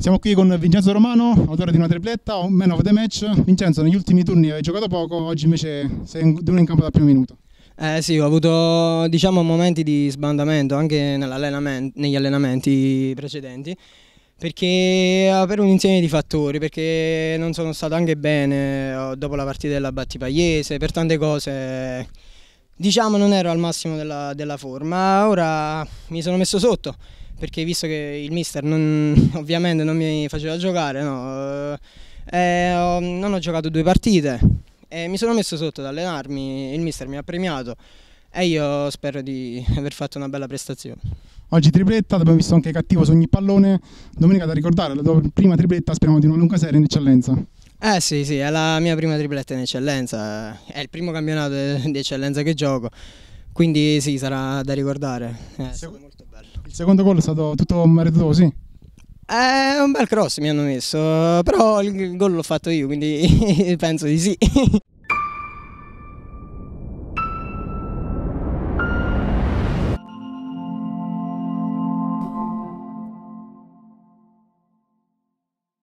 Siamo qui con Vincenzo Romano, autore di una tripletta, o meno of the match. Vincenzo, negli ultimi turni hai giocato poco, oggi invece sei in, in campo dal primo minuto. Eh sì, ho avuto diciamo, momenti di sbandamento anche negli allenamenti precedenti perché eh, per un insieme di fattori, perché non sono stato anche bene eh, dopo la partita della Battipagliese, per tante cose diciamo non ero al massimo della, della, forma, ora mi sono messo sotto perché visto che il mister non, ovviamente non mi faceva giocare, no, eh, eh, ho, non ho giocato due partite e mi sono messo sotto ad allenarmi, il mister mi ha premiato e io spero di aver fatto una bella prestazione. Oggi tripletta, l'abbiamo visto anche cattivo su ogni pallone, domenica da ricordare, la prima tripletta speriamo di una lunga serie in eccellenza. Eh sì, sì, è la mia prima tripletta in eccellenza, è il primo campionato di eccellenza che gioco, quindi sì, sarà da ricordare. È stato molto bello. Il secondo gol è stato tutto meritoso, sì? Eh, è un bel cross mi hanno messo, però il gol l'ho fatto io, quindi penso di sì.